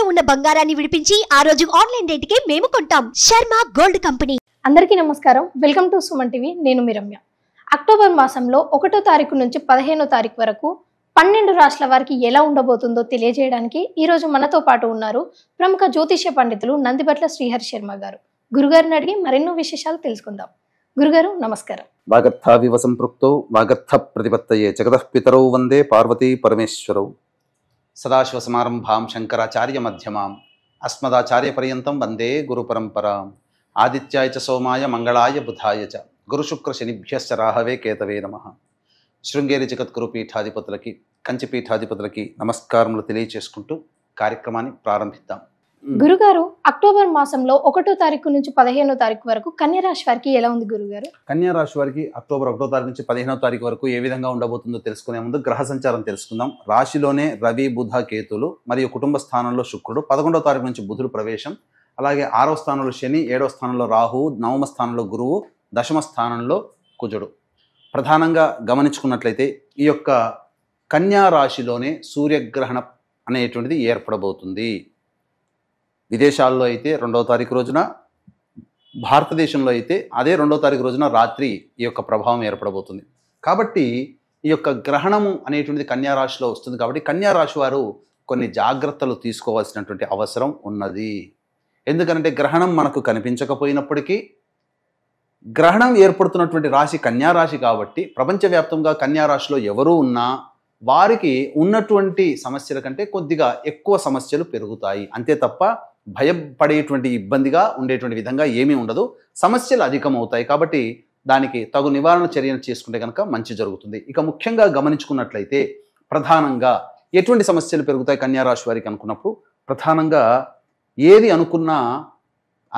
ఇంట్లో ఉన్న బంగారాన్ని విడిపించి ఆ రోజు ఆన్లైన్ రేటుకే మేము కొంటాం శర్మ గోల్డ్ కంపెనీ అందరికీ నమస్కారం వెల్కమ్ టు సుమన్ టీవీ నేను మిరమ్య అక్టోబర్ మాసంలో ఒకటో తారీఖు నుంచి పదిహేనో తారీఖు వరకు పన్నెండు రాష్ట్రాల వారికి ఎలా ఉండబోతుందో తెలియజేయడానికి ఈరోజు మనతో పాటు ఉన్నారు ప్రముఖ జ్యోతిష్య పండితులు నందిపట్ల శ్రీహరి శర్మ గారు గురుగారిని అడిగి మరెన్నో విశేషాలు తెలుసుకుందాం గురుగారు నమస్కారం వాగర్థావివ సంపృక్తో వాగర్థ ప్రతిపత్తయే జగదః పితరౌ వందే పార్వతీ పరమేశ్వరౌ సదాశివ సమారంభాం శంకరాచార్య మధ్యమాం అస్మదాచార్యపర్యంతం వందే గురుపరంపరాం ఆదిత్యాయ చ సోమాయ మంగళాయ బుధాయ చ గురుశుక్రశనిభ్యశ్చ రాహవే కేతవే నమ శృంగేరి జగద్గురు పీఠాధిపతులకి కంచి పీఠాధిపతులకి నమస్కారములు తెలియచేసుకుంటూ కార్యక్రమాన్ని ప్రారంభిద్దాం గురుగారు అక్టోబర్ మాసంలో ఒకటో తారీఖు నుంచి పదిహేనో తారీఖు వరకు రాశి వారికి ఎలా ఉంది గురుగారు రాశి వారికి అక్టోబర్ ఒకటో తారీఖు నుంచి పదిహేనో తారీఖు వరకు ఏ విధంగా ఉండబోతుందో తెలుసుకునే ముందు గ్రహ సంచారం తెలుసుకుందాం రాశిలోనే రవి బుధ కేతులు మరియు కుటుంబ స్థానంలో శుక్రుడు పదకొండో తారీఖు నుంచి బుధుడు ప్రవేశం అలాగే ఆరో స్థానంలో శని ఏడో స్థానంలో రాహు నవమ స్థానంలో గురువు దశమ స్థానంలో కుజుడు ప్రధానంగా గమనించుకున్నట్లయితే ఈ యొక్క కన్యా రాశిలోనే సూర్యగ్రహణం అనేటువంటిది ఏర్పడబోతుంది విదేశాల్లో అయితే రెండవ తారీఖు రోజున భారతదేశంలో అయితే అదే రెండవ తారీఖు రోజున రాత్రి ఈ యొక్క ప్రభావం ఏర్పడబోతుంది కాబట్టి ఈ యొక్క గ్రహణము అనేటువంటిది కన్యారాశిలో వస్తుంది కాబట్టి కన్యారాశి వారు కొన్ని జాగ్రత్తలు తీసుకోవాల్సినటువంటి అవసరం ఉన్నది ఎందుకంటే గ్రహణం మనకు కనిపించకపోయినప్పటికీ గ్రహణం ఏర్పడుతున్నటువంటి రాశి కన్యారాశి కాబట్టి ప్రపంచవ్యాప్తంగా కన్యారాశిలో ఎవరు ఉన్నా వారికి ఉన్నటువంటి సమస్యల కంటే కొద్దిగా ఎక్కువ సమస్యలు పెరుగుతాయి అంతే తప్ప భయపడేటువంటి ఇబ్బందిగా ఉండేటువంటి విధంగా ఏమీ ఉండదు సమస్యలు అధికమవుతాయి కాబట్టి దానికి తగు నివారణ చర్యలు చేసుకుంటే కనుక మంచి జరుగుతుంది ఇక ముఖ్యంగా గమనించుకున్నట్లయితే ప్రధానంగా ఎటువంటి సమస్యలు పెరుగుతాయి కన్యారాశి వారికి అనుకున్నప్పుడు ప్రధానంగా ఏది అనుకున్నా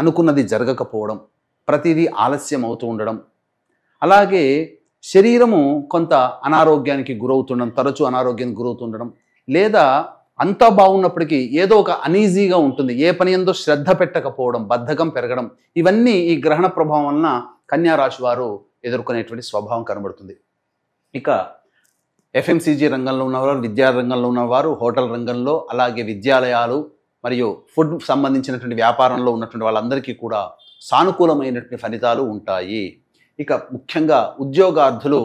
అనుకున్నది జరగకపోవడం ప్రతిదీ ఆలస్యం అవుతూ ఉండడం అలాగే శరీరము కొంత అనారోగ్యానికి గురవుతుండడం తరచూ అనారోగ్యానికి గురవుతుండడం లేదా అంతా బాగున్నప్పటికీ ఏదో ఒక అనీజీగా ఉంటుంది ఏ పని ఎందో శ్రద్ధ పెట్టకపోవడం బద్ధకం పెరగడం ఇవన్నీ ఈ గ్రహణ ప్రభావం వలన కన్యారాశి వారు ఎదుర్కొనేటువంటి స్వభావం కనబడుతుంది ఇక ఎఫ్ఎంసీజీ రంగంలో ఉన్నవారు విద్యా రంగంలో ఉన్నవారు హోటల్ రంగంలో అలాగే విద్యాలయాలు మరియు ఫుడ్ సంబంధించినటువంటి వ్యాపారంలో ఉన్నటువంటి వాళ్ళందరికీ కూడా సానుకూలమైనటువంటి ఫలితాలు ఉంటాయి ఇక ముఖ్యంగా ఉద్యోగార్థులు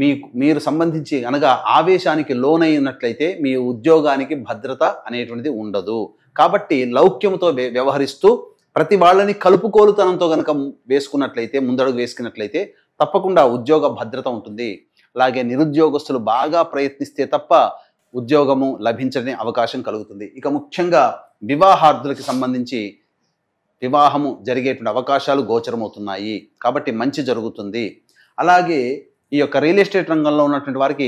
మీ మీరు సంబంధించి అనగా ఆవేశానికి లోనైనట్లయితే మీ ఉద్యోగానికి భద్రత అనేటువంటిది ఉండదు కాబట్టి లౌక్యంతో వ్యవహరిస్తూ ప్రతి వాళ్ళని కలుపుకోలుతనంతో కనుక వేసుకున్నట్లయితే ముందడుగు వేసుకున్నట్లయితే తప్పకుండా ఉద్యోగ భద్రత ఉంటుంది అలాగే నిరుద్యోగస్తులు బాగా ప్రయత్నిస్తే తప్ప ఉద్యోగము లభించని అవకాశం కలుగుతుంది ఇక ముఖ్యంగా వివాహార్థులకు సంబంధించి వివాహము జరిగేటువంటి అవకాశాలు గోచరమవుతున్నాయి కాబట్టి మంచి జరుగుతుంది అలాగే ఈ యొక్క రియల్ ఎస్టేట్ రంగంలో ఉన్నటువంటి వారికి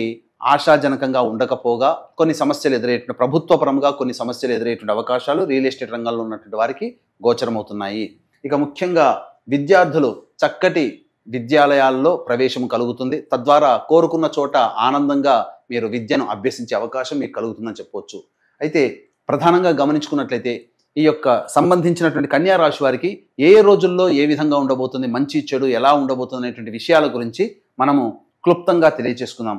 ఆశాజనకంగా ఉండకపోగా కొన్ని సమస్యలు ఎదురయ్యేటువంటి ప్రభుత్వపరంగా కొన్ని సమస్యలు ఎదురయ్యేటువంటి అవకాశాలు రియల్ ఎస్టేట్ రంగంలో ఉన్నటువంటి వారికి గోచరమవుతున్నాయి ఇక ముఖ్యంగా విద్యార్థులు చక్కటి విద్యాలయాల్లో ప్రవేశం కలుగుతుంది తద్వారా కోరుకున్న చోట ఆనందంగా మీరు విద్యను అభ్యసించే అవకాశం మీకు కలుగుతుందని చెప్పవచ్చు అయితే ప్రధానంగా గమనించుకున్నట్లయితే ఈ యొక్క సంబంధించినటువంటి కన్యా రాశి వారికి ఏ రోజుల్లో ఏ విధంగా ఉండబోతుంది మంచి చెడు ఎలా ఉండబోతుంది అనేటువంటి విషయాల గురించి మనము క్లుప్తంగా తెలియజేసుకుందాం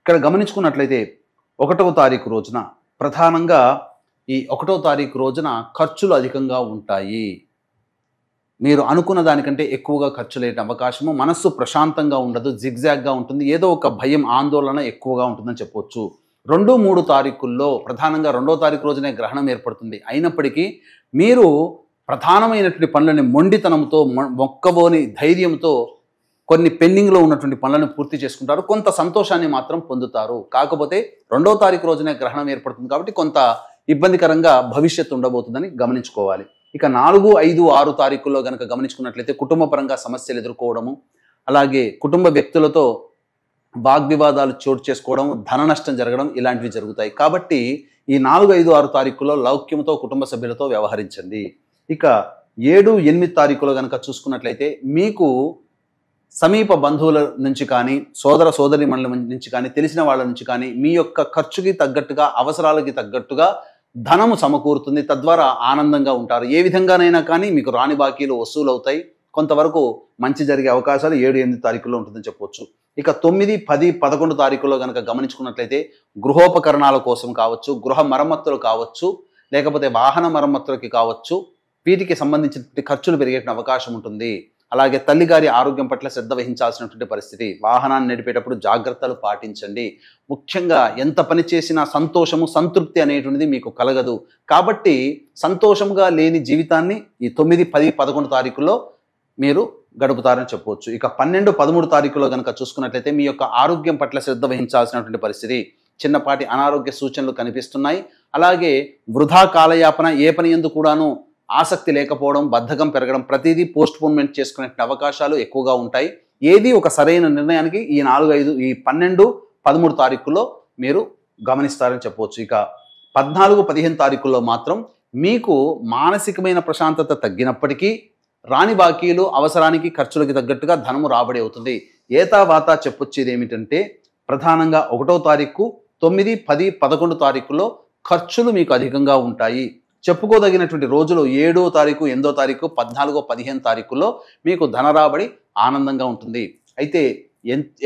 ఇక్కడ గమనించుకున్నట్లయితే ఒకటవ తారీఖు రోజున ప్రధానంగా ఈ ఒకటో తారీఖు రోజున ఖర్చులు అధికంగా ఉంటాయి మీరు అనుకున్న దానికంటే ఎక్కువగా ఖర్చులేట అవకాశము మనస్సు ప్రశాంతంగా ఉండదు జిగ్జాగ్గా ఉంటుంది ఏదో ఒక భయం ఆందోళన ఎక్కువగా ఉంటుందని చెప్పవచ్చు రెండు మూడు తారీఖుల్లో ప్రధానంగా రెండో తారీఖు రోజునే గ్రహణం ఏర్పడుతుంది అయినప్పటికీ మీరు ప్రధానమైనటువంటి పనులని మొండితనంతో మొక్కబోని ధైర్యంతో కొన్ని పెండింగ్లో ఉన్నటువంటి పనులను పూర్తి చేసుకుంటారు కొంత సంతోషాన్ని మాత్రం పొందుతారు కాకపోతే రెండో తారీఖు రోజునే గ్రహణం ఏర్పడుతుంది కాబట్టి కొంత ఇబ్బందికరంగా భవిష్యత్తు ఉండబోతుందని గమనించుకోవాలి ఇక నాలుగు ఐదు ఆరు తారీఖుల్లో కనుక గమనించుకున్నట్లయితే కుటుంబపరంగా సమస్యలు ఎదుర్కోవడము అలాగే కుటుంబ వ్యక్తులతో వాగ్వివాదాలు చోటు చేసుకోవడం ధన నష్టం జరగడం ఇలాంటివి జరుగుతాయి కాబట్టి ఈ నాలుగు ఐదు ఆరు తారీఖుల్లో లౌక్యంతో కుటుంబ సభ్యులతో వ్యవహరించండి ఇక ఏడు ఎనిమిది తారీఖులో కనుక చూసుకున్నట్లయితే మీకు సమీప బంధువుల నుంచి కానీ సోదర సోదరి మండలి నుంచి కానీ తెలిసిన వాళ్ళ నుంచి కానీ మీ యొక్క ఖర్చుకి తగ్గట్టుగా అవసరాలకి తగ్గట్టుగా ధనము సమకూరుతుంది తద్వారా ఆనందంగా ఉంటారు ఏ విధంగానైనా కానీ మీకు రాని బాకీలు వసూలు అవుతాయి కొంతవరకు మంచి జరిగే అవకాశాలు ఏడు ఎనిమిది తారీఖుల్లో ఉంటుందని చెప్పొచ్చు ఇక తొమ్మిది పది పదకొండు తారీఖుల్లో కనుక గమనించుకున్నట్లయితే గృహోపకరణాల కోసం కావచ్చు గృహ మరమ్మతులు కావచ్చు లేకపోతే వాహన మరమ్మతులకి కావచ్చు వీటికి సంబంధించిన ఖర్చులు పెరిగే అవకాశం ఉంటుంది అలాగే తల్లిగారి ఆరోగ్యం పట్ల శ్రద్ధ వహించాల్సినటువంటి పరిస్థితి వాహనాన్ని నడిపేటప్పుడు జాగ్రత్తలు పాటించండి ముఖ్యంగా ఎంత పని చేసినా సంతోషము సంతృప్తి అనేటువంటిది మీకు కలగదు కాబట్టి సంతోషంగా లేని జీవితాన్ని ఈ తొమ్మిది పది పదకొండు తారీఖుల్లో మీరు గడుపుతారని చెప్పవచ్చు ఇక పన్నెండు పదమూడు తారీఖులో కనుక చూసుకున్నట్లయితే మీ యొక్క ఆరోగ్యం పట్ల శ్రద్ధ వహించాల్సినటువంటి పరిస్థితి చిన్నపాటి అనారోగ్య సూచనలు కనిపిస్తున్నాయి అలాగే వృధా కాలయాపన ఏ పని ఎందు కూడాను ఆసక్తి లేకపోవడం బద్ధకం పెరగడం ప్రతిదీ పోస్ట్ పోన్మెంట్ చేసుకునే అవకాశాలు ఎక్కువగా ఉంటాయి ఏది ఒక సరైన నిర్ణయానికి ఈ నాలుగు ఐదు ఈ పన్నెండు పదమూడు తారీఖుల్లో మీరు గమనిస్తారని చెప్పవచ్చు ఇక పద్నాలుగు పదిహేను తారీఖుల్లో మాత్రం మీకు మానసికమైన ప్రశాంతత తగ్గినప్పటికీ రాని బాకీలు అవసరానికి ఖర్చులకి తగ్గట్టుగా ధనము రాబడి అవుతుంది ఏతావాతా చెప్పొచ్చేది ఏమిటంటే ప్రధానంగా ఒకటో తారీఖు తొమ్మిది పది పదకొండు తారీఖులో ఖర్చులు మీకు అధికంగా ఉంటాయి చెప్పుకోదగినటువంటి రోజులు ఏడో తారీఖు ఎనిమిదో తారీఖు పద్నాలుగో పదిహేను తారీఖుల్లో మీకు ధనరాబడి ఆనందంగా ఉంటుంది అయితే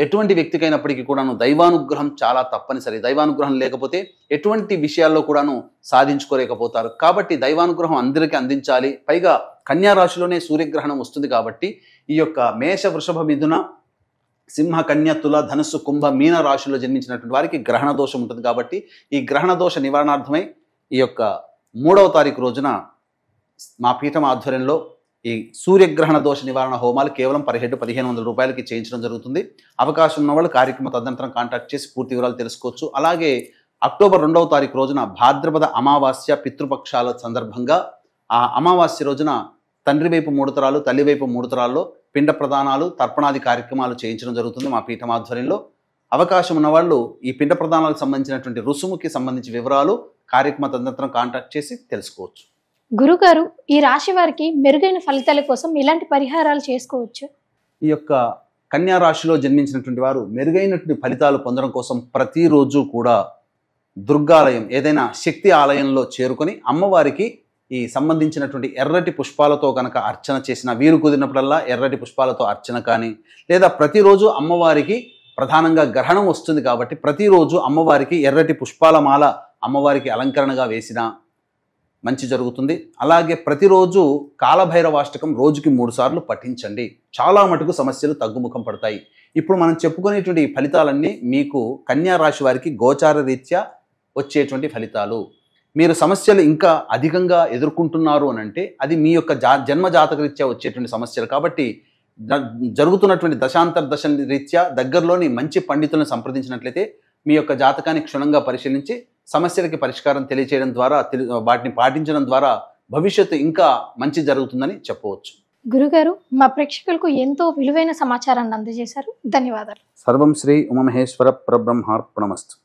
ఎటువంటి వ్యక్తికైనప్పటికీ కూడాను దైవానుగ్రహం చాలా తప్పనిసరి దైవానుగ్రహం లేకపోతే ఎటువంటి విషయాల్లో కూడాను సాధించుకోలేకపోతారు కాబట్టి దైవానుగ్రహం అందరికీ అందించాలి పైగా కన్యా రాశిలోనే సూర్యగ్రహణం వస్తుంది కాబట్టి ఈ యొక్క మేష వృషభ మిథున సింహ కన్యతుల ధనుస్సు కుంభ మీన రాశిలో జన్మించినటువంటి వారికి గ్రహణ దోషం ఉంటుంది కాబట్టి ఈ గ్రహణ దోష నివారణార్థమై ఈ యొక్క మూడవ తారీఖు రోజున మా పీఠం ఆధ్వర్యంలో ఈ సూర్యగ్రహణ దోష నివారణ హోమాలు కేవలం పదిహేడు పదిహేను వందల రూపాయలకి చేయించడం జరుగుతుంది అవకాశం ఉన్న వాళ్ళు కార్యక్రమ తదనంతరం కాంటాక్ట్ చేసి పూర్తి వివరాలు తెలుసుకోవచ్చు అలాగే అక్టోబర్ రెండవ తారీఖు రోజున భాద్రపద అమావాస్య పితృపక్షాల సందర్భంగా ఆ అమావాస్య రోజున తండ్రి వైపు మూడు తరాలు తల్లి వైపు మూడు తరాల్లో పిండ ప్రదానాలు తర్పణాది కార్యక్రమాలు చేయించడం జరుగుతుంది మా పీఠం ఆధ్వర్యంలో అవకాశం ఉన్నవాళ్ళు ఈ పిండ ప్రధానాలకు సంబంధించినటువంటి రుసుముకి సంబంధించి వివరాలు కార్యక్రమ తదనంతరం కాంటాక్ట్ చేసి తెలుసుకోవచ్చు గురుగారు ఈ రాశి వారికి మెరుగైన ఫలితాల కోసం ఇలాంటి పరిహారాలు చేసుకోవచ్చు ఈ యొక్క కన్యా రాశిలో జన్మించినటువంటి వారు మెరుగైనటువంటి ఫలితాలు పొందడం కోసం ప్రతిరోజు కూడా దుర్గాలయం ఏదైనా శక్తి ఆలయంలో చేరుకొని అమ్మవారికి ఈ సంబంధించినటువంటి ఎర్రటి పుష్పాలతో కనుక అర్చన చేసిన వీరు కుదిరినప్పుడల్లా ఎర్రటి పుష్పాలతో అర్చన కానీ లేదా ప్రతిరోజు అమ్మవారికి ప్రధానంగా గ్రహణం వస్తుంది కాబట్టి ప్రతిరోజు అమ్మవారికి ఎర్రటి పుష్పాలమాల అమ్మవారికి అలంకరణగా వేసిన మంచి జరుగుతుంది అలాగే ప్రతిరోజు కాలభైరవాష్టకం రోజుకి మూడుసార్లు పఠించండి చాలా మటుకు సమస్యలు తగ్గుముఖం పడతాయి ఇప్పుడు మనం చెప్పుకునేటువంటి ఫలితాలన్నీ మీకు కన్యా రాశి వారికి గోచార రీత్యా వచ్చేటువంటి ఫలితాలు మీరు సమస్యలు ఇంకా అధికంగా ఎదుర్కొంటున్నారు అని అంటే అది మీ యొక్క జా జన్మ జాతక రీత్యా వచ్చేటువంటి సమస్యలు కాబట్టి జరుగుతున్నటువంటి దశాంతర దశ రీత్యా దగ్గరలోని మంచి పండితులను సంప్రదించినట్లయితే మీ యొక్క జాతకాన్ని క్షుణ్ణంగా పరిశీలించి సమస్యలకి పరిష్కారం తెలియచేయడం ద్వారా వాటిని పాటించడం ద్వారా భవిష్యత్తు ఇంకా మంచి జరుగుతుందని చెప్పవచ్చు గురుగారు మా ప్రేక్షకులకు ఎంతో విలువైన సమాచారాన్ని అందజేశారు ధన్యవాదాలు సర్వం శ్రీ ఉమమహేశ్వర పరబ్రహ్మార్పణమస్తు